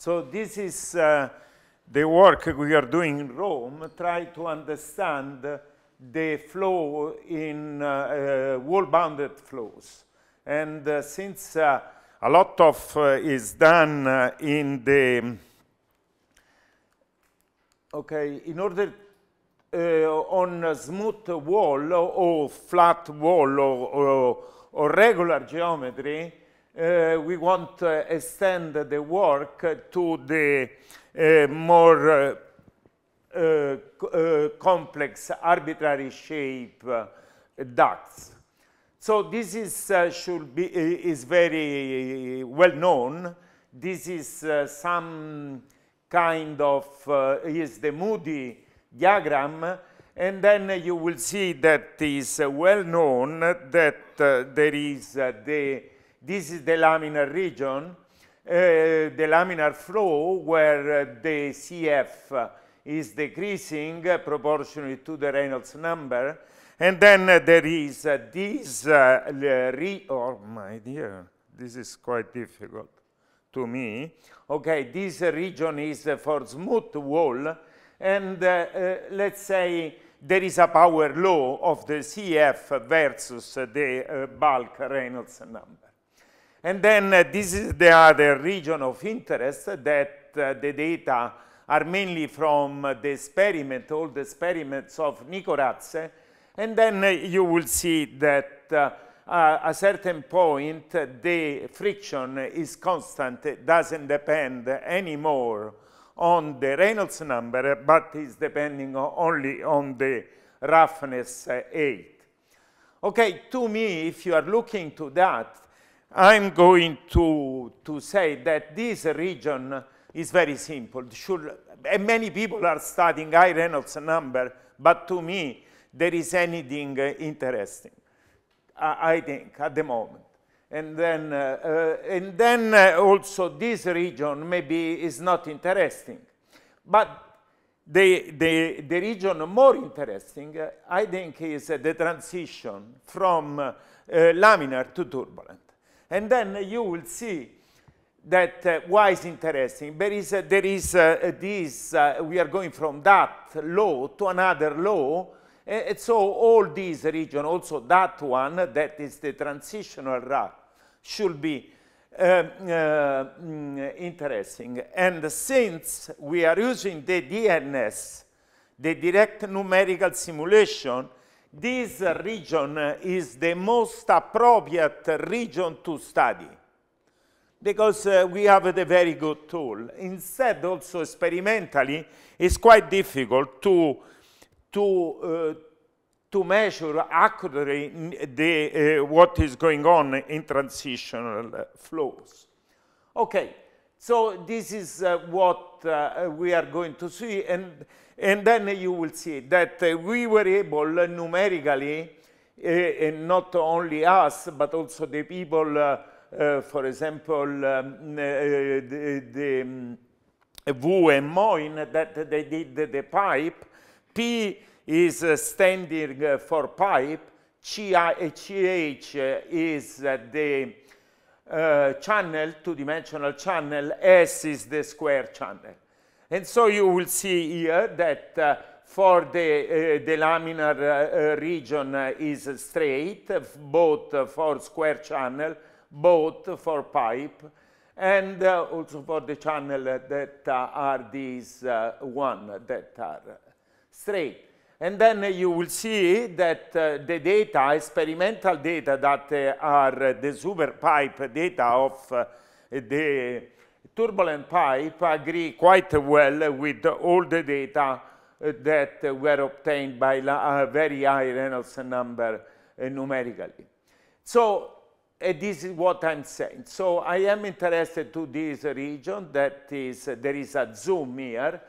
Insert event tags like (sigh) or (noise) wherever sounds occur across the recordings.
So this is uh, the work we are doing in Rome, try to understand the flow in uh, uh wall-bounded flows. And uh, since uh, a lot of is done in the, okay, in order uh, on a smooth wall or, flat wall or, or, or, regular geometry, uh, we want to extend the work to the uh, more uh, uh, complex arbitrary shape ducts. So this is, should be, is very well known. This is some kind of, is the Moody diagram and then uh, you will see that is uh, well known that uh, there is the this is the laminar region, uh, the laminar flow where uh, the CF uh, is decreasing proportionally to the Reynolds number. And then there is this re, oh my dear, this is quite difficult to me. Okay, this region is for smooth wall, and uh, uh, let's say there is a power law of the CF versus the uh, bulk Reynolds number. And then uh, this is the other region of interest that uh, the data are mainly from the experiment, all the experiments of Nicorazze. And then uh, you will see that uh, uh, a certain point uh, the friction is constant, it doesn't depend anymore on the Reynolds number, but is depending only on the roughness uh, 8. Okay, to me, if you are looking to that, I'm going to, to say that this region is very simple. Should, many people are studying high Reynolds number, but to me, there is anything uh, interesting, I think, at the moment. And then, uh, uh and then uh, also this region maybe is not interesting. But the, the, the region more interesting, uh, I think, is the transition from laminar to turbulent. And then you will see that uh, why is interesting. There is, uh, there is uh, this, we are going from that law to another law. And so all these region, also that one, that is the transitional RAC, should be um, uh, mm, interesting. And since we are using the DNS, the direct numerical simulation, this region is the most appropriate region to study because uh, we have a very good tool. Instead, also experimentally, it's quite difficult to, to, uh, to measure accurately the, uh, what is going on in transitional flows. Okay, so this is uh, what uh, we are going to see, and, and then you will see that uh, we were able numerically, uh, and not only us, but also the people, uh, uh, for example, um, the, the um, Wu and Moin, that they did the, the pipe. P is standing for pipe. CH is the uh, channel, two-dimensional channel, S is the square channel. And so you will see here that uh, for the, uh, the laminar uh, uh, region uh, is straight, both for square channel, both for pipe, and also for the channel that are these one that are straight. And then you will see that uh, the data, experimental data that uh, are the super pipe data of uh, the turbulent pipe agree quite well with all the data that were obtained by a very high Reynolds number numerically. So uh, this is what I'm saying. So I am interested to this region that is, there is a zoom here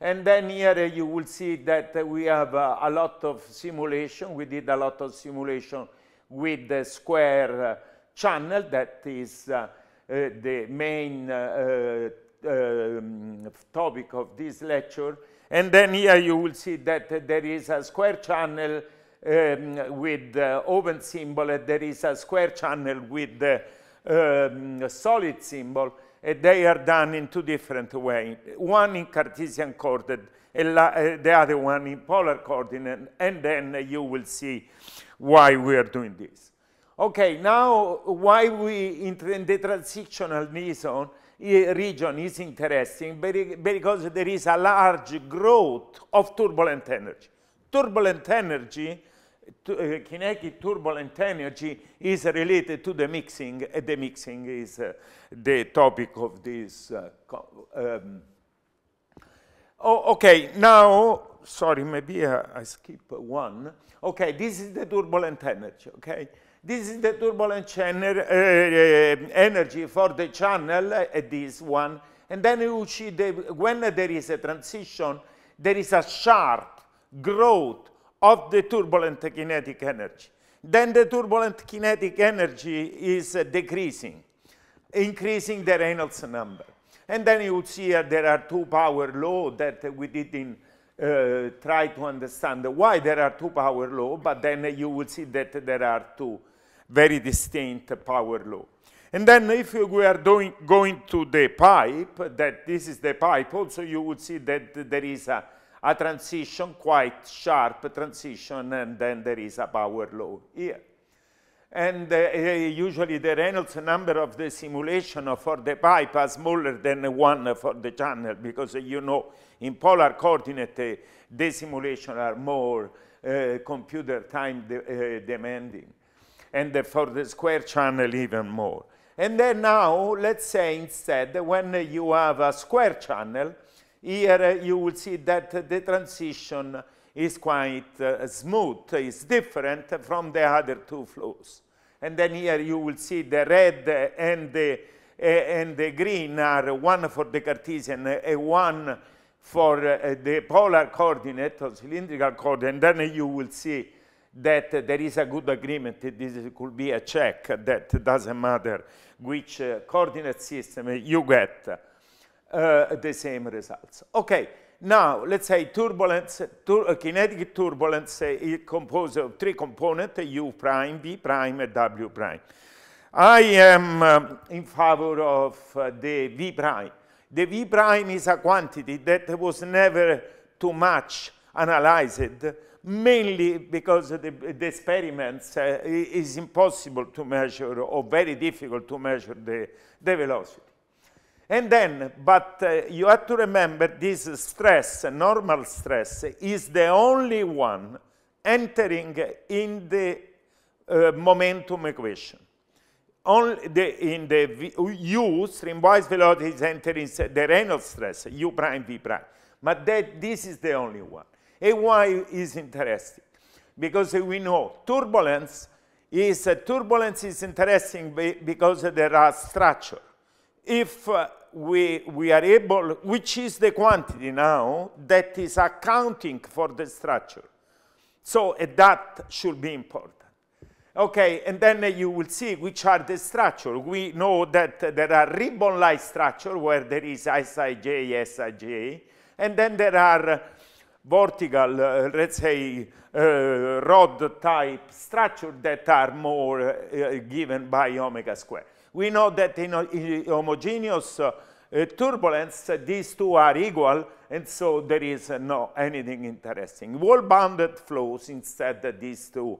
and then here uh, you will see that we have uh, a lot of simulation. We did a lot of simulation with the square uh, channel that is uh, uh, the main uh, um, topic of this lecture. And then here you will see that there is a square channel um, with open symbol and there is a square channel with the um, solid symbol they are done in two different ways, one in Cartesian coordinate, eh, the other one in polar coordinate, and then you will see why we are doing this. Okay, now why we in the transitional region is interesting because there is a large growth of turbulent energy. Turbulent energy to, uh, eh, kinetic turbulent energy is related to the mixing, and uh, eh, the mixing is uh, the topic of this. Um. Oh, okay, now, sorry, maybe I, I skip one. Okay, this is the turbulent energy, okay? This is the turbulent channel, energy for the channel at this one. And then you see the, when there is a transition, there is a sharp growth of the turbulent kinetic energy. Then the turbulent kinetic energy is uh, decreasing, increasing the Reynolds number. And then you would see uh, there are two power law that we didn't uh, try to understand why there are two power law, but then you would see that there are two very distinct power law. And then if we are doing, going to the pipe, that this is the pipe, also you would see that there is a a transition, quite sharp transition, and then there is a power law here. And uh, uh, usually the Reynolds number of the simulation for the pipe are smaller than one for the channel, because uh, you know in polar coordinate uh, the simulation are more uh, computer time de uh, demanding. And for the square channel even more. And then now, let's say instead, when you have a square channel, here uh, you will see that the transition is quite uh, smooth, is different from the other two flows. And then here you will see the red and the, uh, and the green are one for the Cartesian and one for uh, the polar coordinate or cylindrical coordinate. And then you will see that there is a good agreement. This could be a check that doesn't matter which uh, coordinate system you get uh, the same results. Okay, now let's say turbulence, tur uh, kinetic turbulence uh, is composed of three components, uh, u prime, v prime, and w prime. I am um, in favor of uh, the v prime. The v prime is a quantity that was never too much analyzed, mainly because the, the experiments uh, is impossible to measure or very difficult to measure the, the velocity. And then, but uh, you have to remember this stress, normal stress, is the only one entering in the uh, momentum equation. Only the, in the v, u, streamwise velocity is entering the Reynolds stress, u prime v prime. But that, this is the only one. And why is interesting? Because we know turbulence is, uh, turbulence is interesting because there are structure if uh, we, we are able, which is the quantity now that is accounting for the structure. So uh, that should be important. Okay, and then uh, you will see which are the structure. We know that uh, there are ribbon-like structure where there is SIJ, SIJ, and then there are uh, vertical, uh, let's say, uh, rod type structure that are more uh, given by omega square we know that in, homogeneous uh, uh turbulence, uh, these two are equal, and so there is uh, no anything interesting. Wall-bounded flows, instead, these two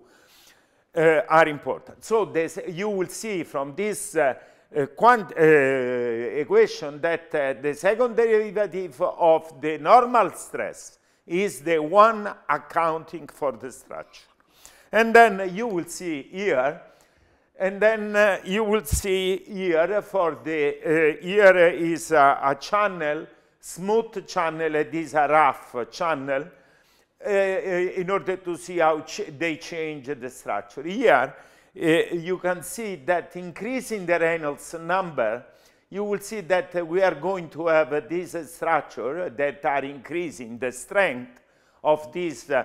are important. So this, you will see from this uh, quant uh, equation that uh, the second derivative of the normal stress is the one accounting for the structure. And then you will see here and then uh, you will see here for the, uh, here is a, a, channel, smooth channel, and this a rough channel, uh, uh, in order to see how ch they change the structure. Here, uh, you can see that increasing the Reynolds number, you will see that we are going to have these structure that are increasing, the strength of this uh,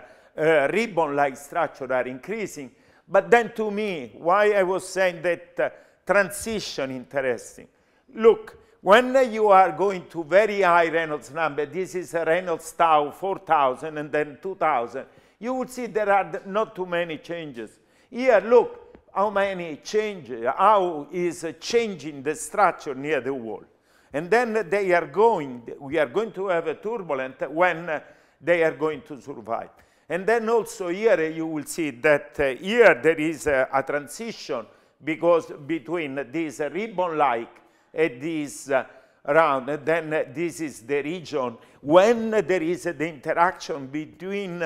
ribbon-like structure are increasing, but then to me, why I was saying that uh, transition interesting. Look, when you are going to very high Reynolds number, this is a Reynolds tau 4000 and then 2000, you would see there are not too many changes. Here, look how many changes, how is changing the structure near the wall. And then they are going, we are going to have a turbulent when they are going to survive. And then also here you will see that uh, here there is uh, a transition because between this ribbon-like and this uh, round, then this is the region when there is the interaction between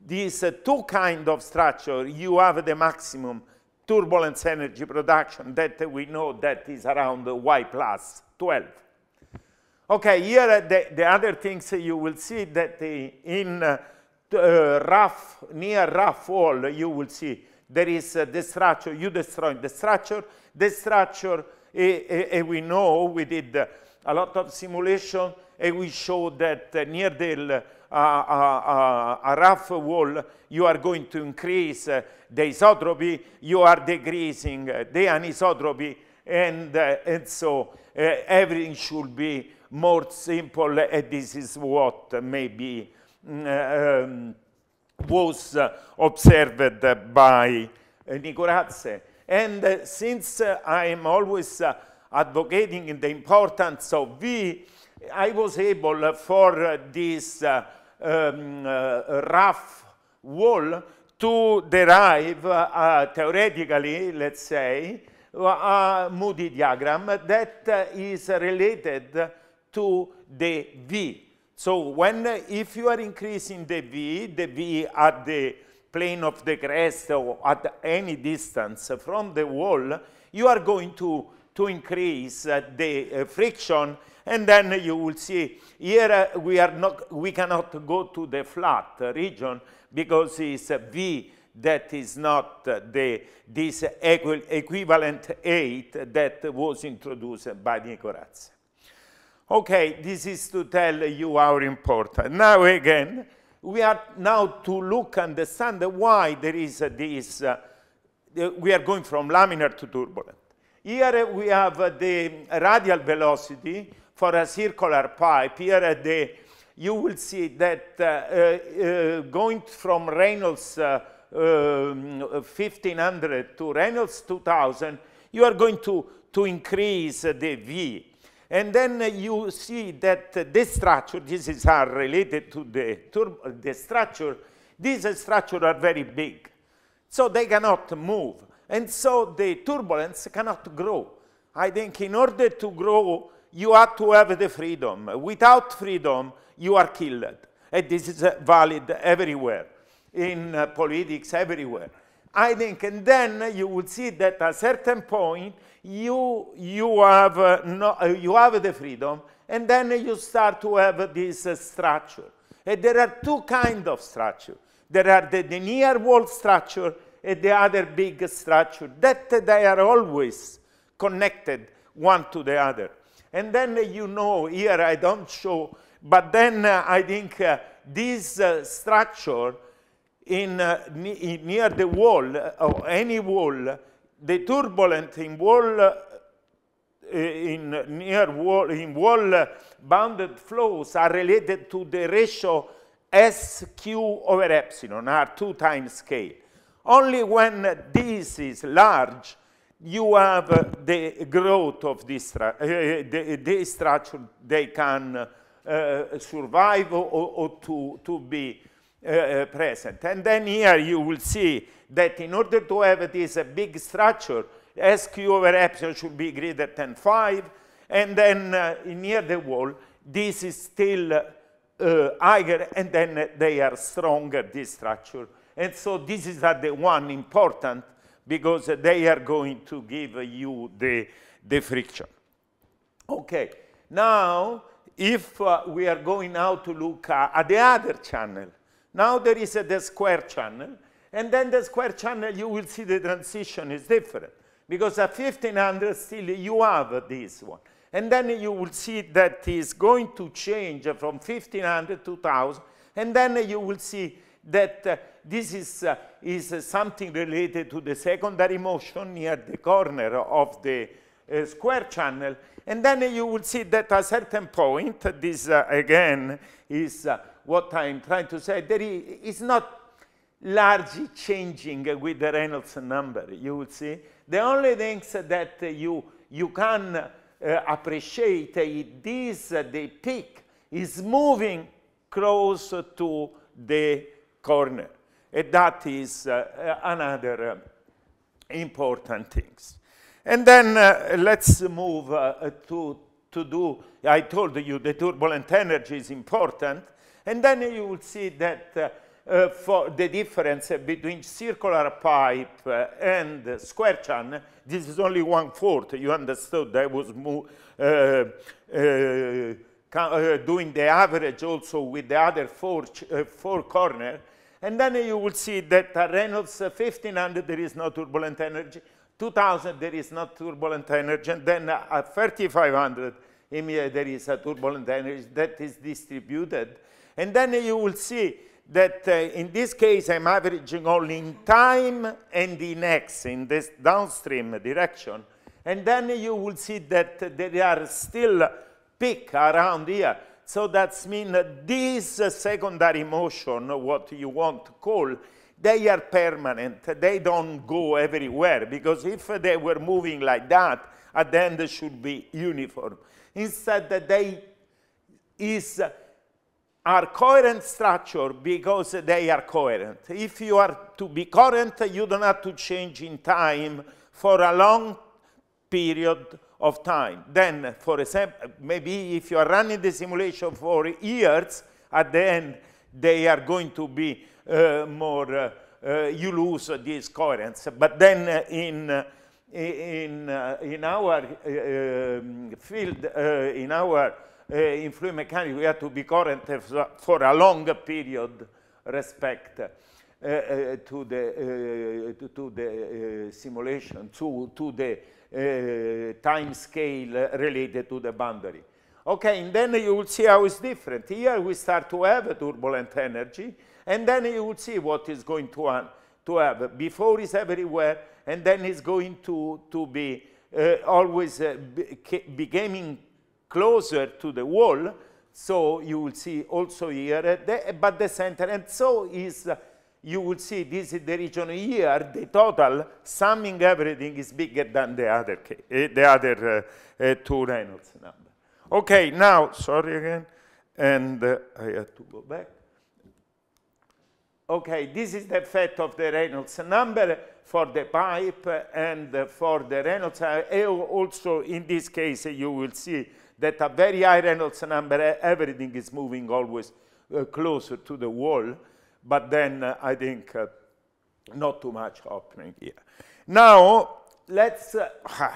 these two kind of structure, you have the maximum turbulence energy production that we know that is around y plus 12. Okay, here the, the other things you will see that in uh, rough, near rough wall, you will see there is uh, the structure, you destroy the structure, the structure, and eh, eh, eh, we know, we did uh, a lot of simulation, and we showed that uh, near the uh, uh, a rough wall, you are going to increase the isotropy, you are decreasing the anisotropy, and, and so everything should be more simple, and this is what maybe uh, um, was uh, observed by uh, Nicorazze. And since I am always advocating the importance of V, I was able for this um, rough wall to derive theoretically, let's say, a Moody diagram that is related to the V. So when, uh, if you are increasing the V, the V at the plane of the crest or at any distance from the wall, you are going to, to increase uh, the uh, friction and then you will see here uh, we are not we cannot go to the flat region because it's a V that is not the this equivalent 8 that was introduced by Nicorazzi. Okay, this is to tell you how important. Now again, we are now to look and understand why there is this, uh, we are going from laminar to turbulent. Here we have uh, the radial velocity for a circular pipe. Here uh, the, you will see that uh, uh, uh going from Reynolds um, 1500 to Reynolds 2000, you are going to, to increase the V. And then uh, you see that uh, this structure, this is are related to the, turbo, the structure, these structures are very big. So they cannot move. And so the turbulence cannot grow. I think in order to grow, you have to have the freedom. Without freedom, you are killed. And this is uh, valid everywhere, in uh, politics, everywhere. I think, and then you will see that at a certain point, you, you, have, uh, no, uh, you have the freedom, and then you start to have this uh, structure. And there are two kinds of structure. There are the, the near wall structure and the other big structure, that they are always connected one to the other. And then you know, here I don't show, but then uh, I think uh, this uh, structure in, in, near the wall, or any wall, the turbulence in wall uh, eh, in near wall in wall uh, bounded flows are related to the ratio sq over epsilon are two times scale only when this is large you have uh, the growth of this uh, the, structure they can uh, survive or, or, to, to be uh, uh, present. And then here you will see that in order to have this uh, big structure, SQ over epsilon should be greater than 5. And then uh, near the wall, this is still uh, higher, and then they are stronger, this structure. And so this is uh, the one important because they are going to give you the, the friction. Okay, now if uh, we are going now to look at the other channel, now there is a the square channel, and then the square channel, you will see the transition is different, because at 1500 still you have this one. And then you will see that is going to change from 1500 to 1000, and then you will see that uh, this is, uh, is uh, something related to the secondary motion near the corner of the uh, square channel. And then you will see that at a certain point, this uh, again is uh, what I'm trying to say, there is, it's not largely changing with the Reynolds number, you will see. The only things that you, you can uh, appreciate is this, uh, the peak is moving close to the corner. And that is uh, uh another um, important things. And then uh, let's move uh, to, to do, I told you the turbulent energy is important. And then you will see that uh, uh, for the difference between circular pipe uh, and square channel, this is only one fourth. You understood I was uh, uh, uh, doing the average also with the other four, four corner. And then you will see that Reynolds 1500, there is no turbulent energy. 2000, there is no turbulent energy. And then at 3500, there is a turbulent energy that is distributed and then you will see that uh, in this case I'm averaging only in time and in x, in this downstream direction. And then you will see that there are still peak around here. So that means this secondary motion, what you want to call, they are permanent. They don't go everywhere because if they were moving like that, at the end they should be uniform. Instead, they is are coherent structure because they are coherent. If you are to be coherent, you don't have to change in time for a long period of time. Then, for example, maybe if you are running the simulation for years, at the end, they are going to be uh, more, uh, uh, you lose this coherence. But then uh, in, uh, in, uh, in our um, field, in our Eh, in fluid mechanics, we have to be current for a long period respect eh, eh, to the, to, to the simulation, to, to the time scale related to the boundary. Okay, and then you will see how it's different. Here we start to have turbulent energy, and then you will see what is going to, to have. Before is everywhere, and then it's going to, to be uh, always uh, becoming closer to the wall. So you will see also here, the, but the center, and so is, uh, you will see this is the region here, the total, summing everything is bigger than the other, eh, the other eh, eh, two Reynolds number. Okay, now, sorry again, and I have to go back. Okay, this is the effect of the Reynolds number for the pipe and for the Reynolds. Also, in this case, you will see that a very high Reynolds number, everything is moving always uh, closer to the wall, but then uh, I think uh, not too much happening here. Now, let's, uh, (sighs)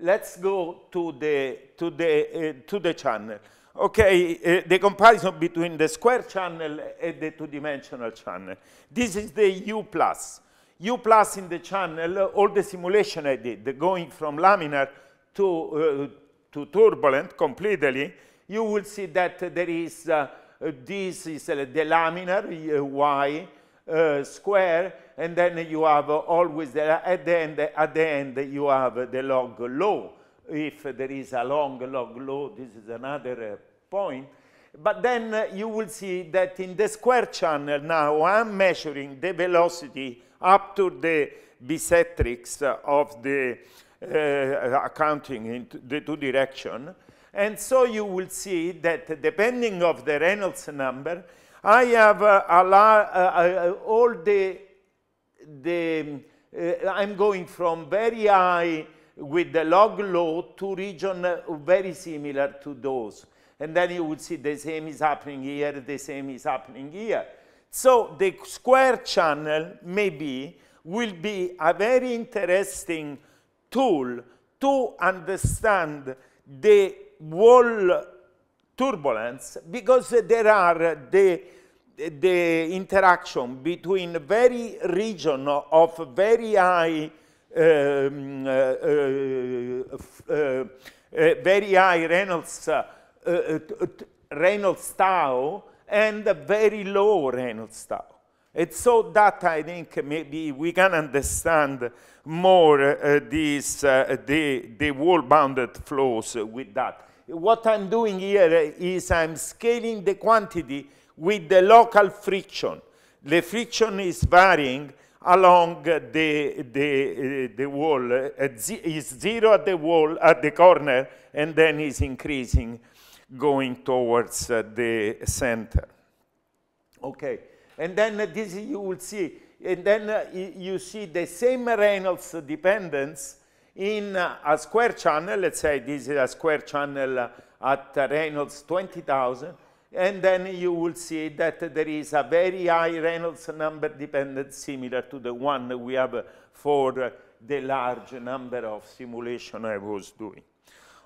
let's go to the, to the, uh, to the channel. Okay, uh, the comparison between the square channel and the two-dimensional channel. This is the U plus. U plus in the channel, all the simulation I did, going from laminar to to turbulent completely, you will see that there is uh, this is uh, the laminar uh, y square, and then you have always the, at the end at the end you have the log low. If there is a long log low, this is another point. But then uh, you will see that in the square channel now I'm measuring the velocity up to the bisectrix uh, of the uh, accounting in the two direction. And so you will see that depending of the Reynolds number, I have uh, uh, uh, uh, all the, the uh, I'm going from very high with the log low to region very similar to those. And then you will see the same is happening here, the same is happening here. So the square channel maybe will be a very interesting tool to understand the wall turbulence because there are the, the interaction between very region of very high um, uh, uh, uh, uh, very high Reynolds, uh, uh, Reynolds tau and very low Reynolds tau. And so that I think maybe we can understand more uh, this, uh, the, the wall-bounded flows with that. What I'm doing here is I'm scaling the quantity with the local friction. The friction is varying along the, the, uh, the wall. Uh, it's zero at the wall, at the corner, and then is increasing going towards uh, the center. Okay. And then uh, this you will see, and then uh, you see the same Reynolds dependence in uh, a square channel, let's say this is a square channel at Reynolds 20,000, and then you will see that there is a very high Reynolds number dependence similar to the one we have for the large number of simulation I was doing.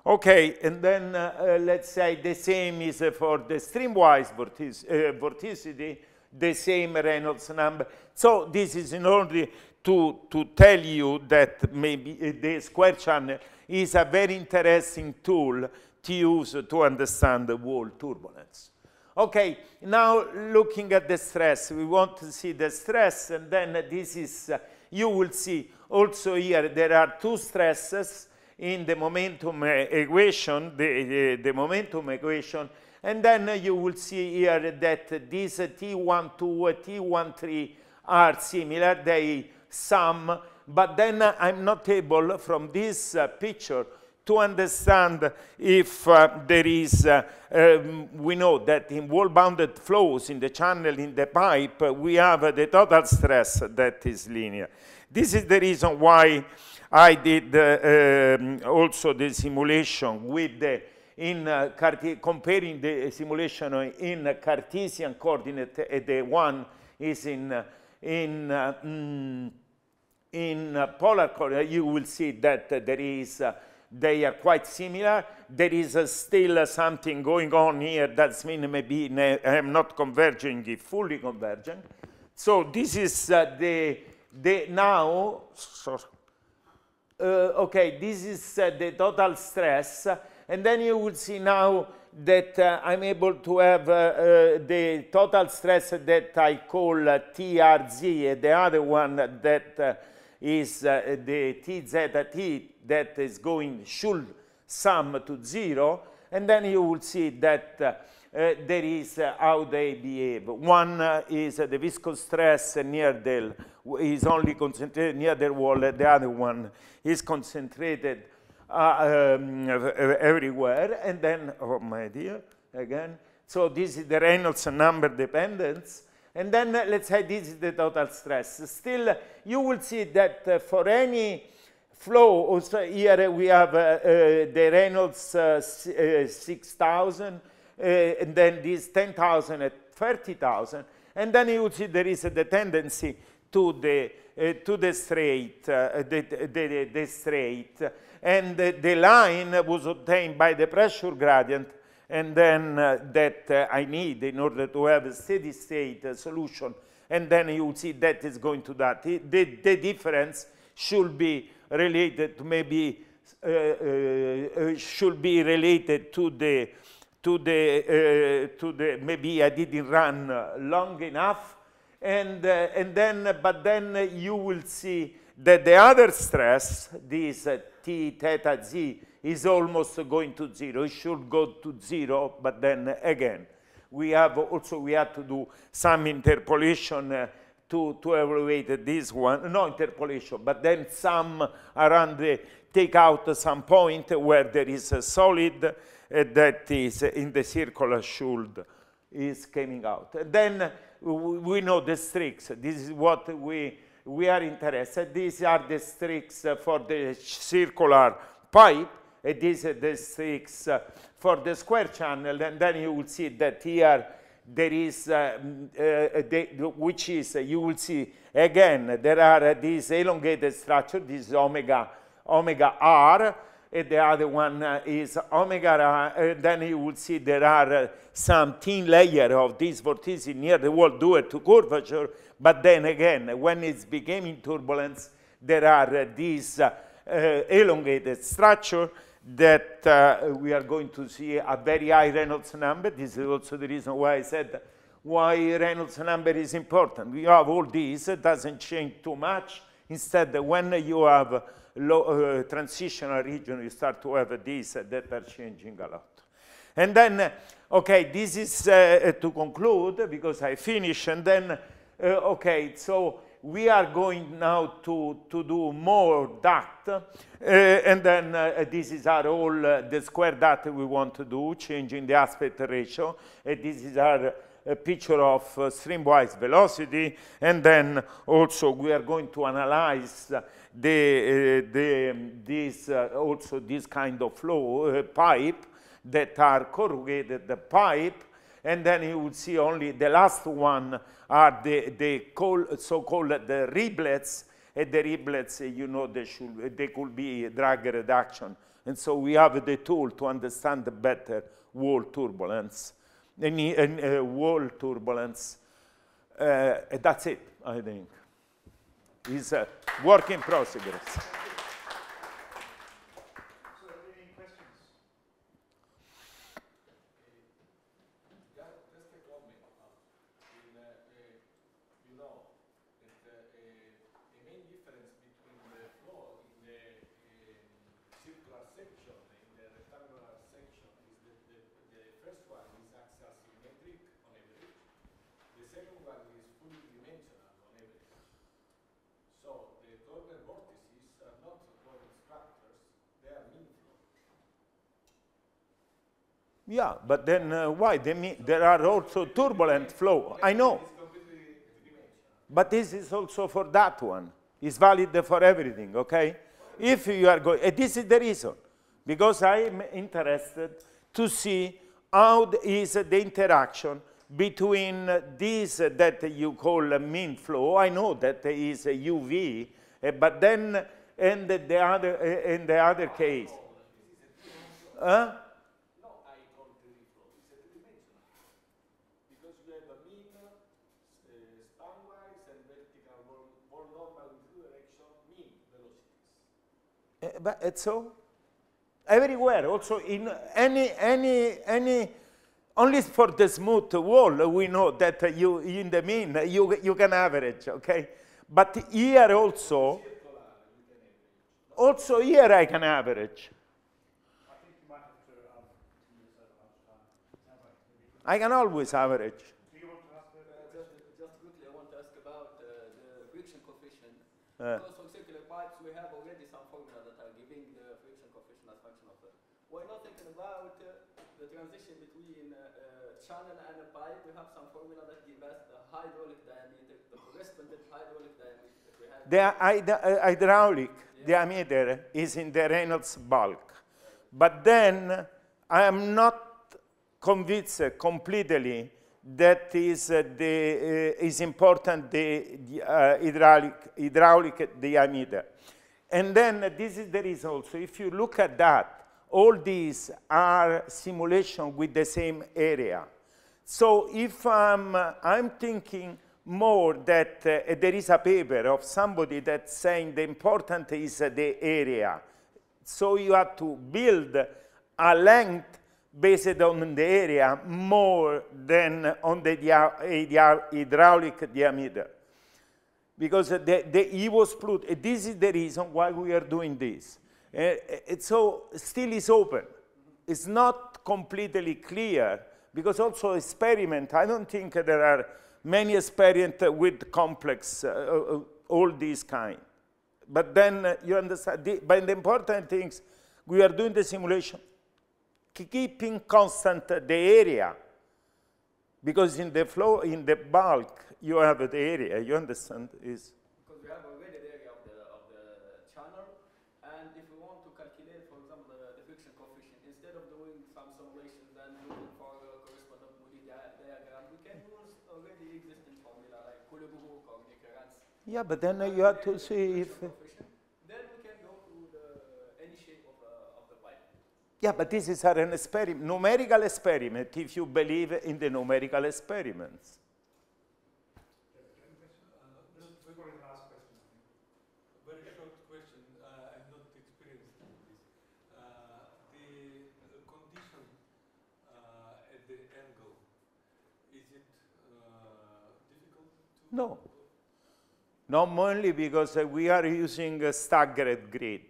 Okay, and then uh, let's say the same is for the streamwise vortic uh, vorticity, the same Reynolds number. So this is in order to, to tell you that maybe eh, the square channel is a very interesting tool to use to understand the wall turbulence. Okay, now looking at the stress, we want to see the stress, and then this is, uh, you will see also here there are two stresses in the momentum eh, equation, the, the, the momentum equation and then you will see here that these T12, T13 are similar. They sum, but then I'm not able from this uh, picture to understand if uh, there is, uh, um, we know that in wall-bounded flows in the channel, in the pipe, uh, we have the total stress that is linear. This is the reason why I did uh, um, also the simulation with the in uh, comparing the simulation in Cartesian coordinate and eh, the one is in in eh, mm, in polar coordinate, you will see that there is they are quite similar. There is uh, still uh, something going on here that's means maybe I am not converging, fully convergent. So this is uh, the, the now, okay, this is the total stress and then you will see now that uh, I'm able to have uh, uh, the total stress that I call TRZ, the other one that uh, is uh, the TZT that is going should sum to zero, and then you will see that uh, there is how they behave. One is the viscous stress near the is only concentrated near the wall, the other one is concentrated uh, um, everywhere. And then, oh my dear, again, so this is the Reynolds number dependence. And then uh, let's say this is the total stress. Still, you will see that uh, for any flow, also here we have uh, the Reynolds 6000, and then this 10,000 at 30,000. And then you will see there is the tendency to the, uh, to the straight, uh, the, the, the, straight and the, the line was obtained by the pressure gradient and then uh, that uh, I need in order to have a steady state uh, solution. And then you see that is going to that. the, the, difference should be related to maybe, uh, uh, uh, should be related to the, to the, to the, maybe I didn't run long enough. And, and then, but then you will see that the other stress, this t theta z is almost going to zero. It should go to zero, but then again, we have also, we have to do some interpolation uh, to, to evaluate this one, no interpolation, but then some around the, take out some point where there is a solid uh, that is in the circular should is coming out. Then we know the tricks. This is what we we are interested. These are the streaks uh, for the circular pipe, and these are the streaks uh, for the square channel, and then you will see that here there is, uh, mm, uh, which is, uh, you will see again, there are these elongated structure, this omega, omega r, and the other one is omega r, then you will see there are some thin layer of these vortices near the wall due to curvature, but then again, when it's becoming turbulence, there are uh, these uh, uh, elongated structure that uh, we are going to see a very high Reynolds number. This is also the reason why I said why Reynolds number is important. You have all these, it doesn't change too much. Instead, when you have low, uh, transitional region, you start to have these that are changing a lot. And then, okay, this is uh, to conclude because I finish, and then uh, okay, so we are going now to, to do more duct, uh, and then uh, this is our all uh, the square duct we want to do, changing the aspect ratio. Uh, this is our uh, picture of uh, streamwise velocity, and then also we are going to analyze the, the, um, this, also this kind of flow pipe that are corrugated the pipe and then you would see only the last one are the, the so-called the riblets, and the riblets, uh, you know, they, should, uh, they could be drag reduction. And so we have the tool to understand better wall turbulence, and, and uh, wall turbulence. Uh, that's it, I think. It's a work in progress. Yeah, but then uh, why? there are also turbulent flow. I know. But this is also for that one. It's valid for everything, okay? If you are going, eh, this is the reason. Because I'm interested to see how is the interaction between this that you call mean flow. I know that is UV, eh, but then, and the other, in eh, the other case. Huh? But so everywhere, also in any, any, any, only for the smooth wall, we know that you, in the mean, you, you can average, okay? But here also, also here I can average. I can always average. Because for circular pipes, we have already some formula that are giving the friction coefficient as function of the. We're not thinking about uh, the transition between uh, uh, channel and a pipe. We have some formula that gives us the hydraulic diameter, the corresponding hydraulic diameter. The hydraulic yeah. diameter is in the Reynolds bulk. But then I am not convinced completely that is, uh, the, uh, is important, the, the uh, hydraulic, hydraulic diameter. And then this is the result. So if you look at that, all these are simulation with the same area. So if um, I'm thinking more that uh, there is a paper of somebody that's saying the important is the area. So you have to build a length based on the area more than on the hydraulic diameter. Because the, the, he was polluted. This is the reason why we are doing this. And uh, uh, so still is open. It's not completely clear because also experiment, I don't think there are many experiments with complex, uh, uh all these kind. But then you understand, but the important things, we are doing the simulation, keeping constant the area. Because in the flow, in the bulk, you have the area, you understand? Is because we have already the area of the, of the channel, and if we want to calculate, for example, the, the friction coefficient, instead of doing some simulation and looking for the corresponding Moody diagram, we can use already existing formula like Koulibaly or Nicaragua. Yeah, but then uh, you have to see if. Yeah, but this is an experiment, numerical experiment, if you believe in the numerical experiments. No. Not only because uh, we are using a staggered grid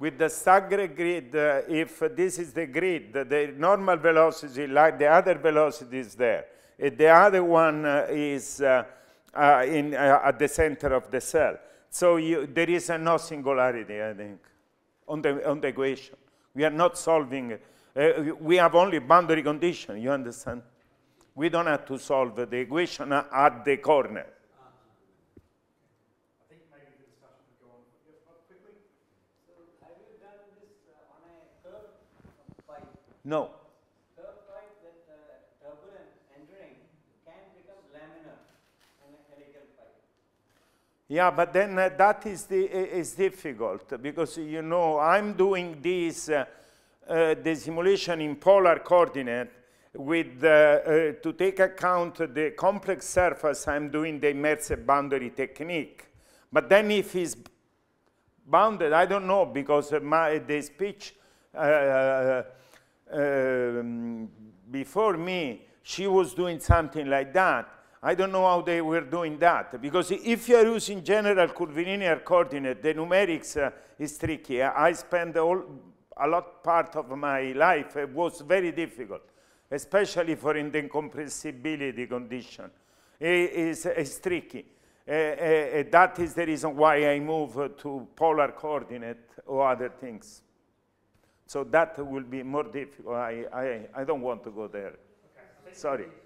with the staggered grid, uh, if this is the grid, the normal velocity, like the other velocity is there. the other one uh, is uh, uh in, uh, at the center of the cell. So you, there is no singularity, I think, on the, on the equation. We are not solving, uh, we have only boundary condition, you understand? We don't have to solve the equation at the corner. No. Uh, yeah, but then uh, that is, the, is difficult because, you know, I'm doing this, uh, uh the simulation in polar coordinate with uh, to take account the complex surface, I'm doing the immersive boundary technique. But then if it's bounded, I don't know because my, the speech uh, um, before me, she was doing something like that. I don't know how they were doing that, because if you are using general curvilinear coordinate, the numerics uh, is tricky. I spent all, a lot part of my life, it uh, was very difficult, especially for in the incompressibility condition. It is, it's tricky. Uh, uh, uh, that is the reason why I move uh, to polar coordinate or other things. So that will be more difficult. I, I, I don't want to go there. Okay. Sorry.